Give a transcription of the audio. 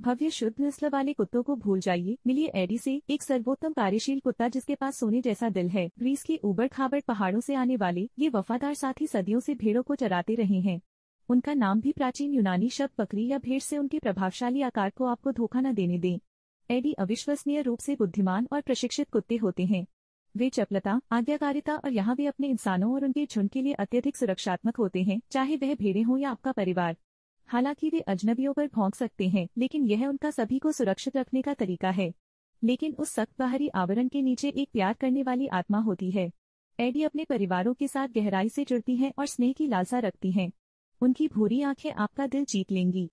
भव्य शुद्ध नस्ल वाले कुत्तों को भूल जाइए मिलिए एडी से एक सर्वोत्तम कार्यशील कुत्ता जिसके पास सोने जैसा दिल है ग्रीस के उबड़ खाबड़ पहाड़ों से आने वाले ये वफादार साथी सदियों से भेड़ों को चराते रहे हैं उनका नाम भी प्राचीन यूनानी शब्द बकरी या भेड़ से उनके प्रभावशाली आकार को आपको धोखा न देने दें एडी अविश्वसनीय रूप से बुद्धिमान और प्रशिक्षित कुत्ते होते हैं वे चपलता आज्ञाकारिता और यहाँ वे अपने इंसानों और उनके झुंड के लिए अत्यधिक सुरक्षात्मक होते हैं चाहे वह भेड़े हों या आपका परिवार हालांकि वे अजनबियों पर भोंक सकते हैं लेकिन यह उनका सभी को सुरक्षित रखने का तरीका है लेकिन उस सख्त बाहरी आवरण के नीचे एक प्यार करने वाली आत्मा होती है एडी अपने परिवारों के साथ गहराई से जुड़ती हैं और स्नेह की लालसा रखती हैं उनकी भूरी आंखें आपका दिल जीत लेंगी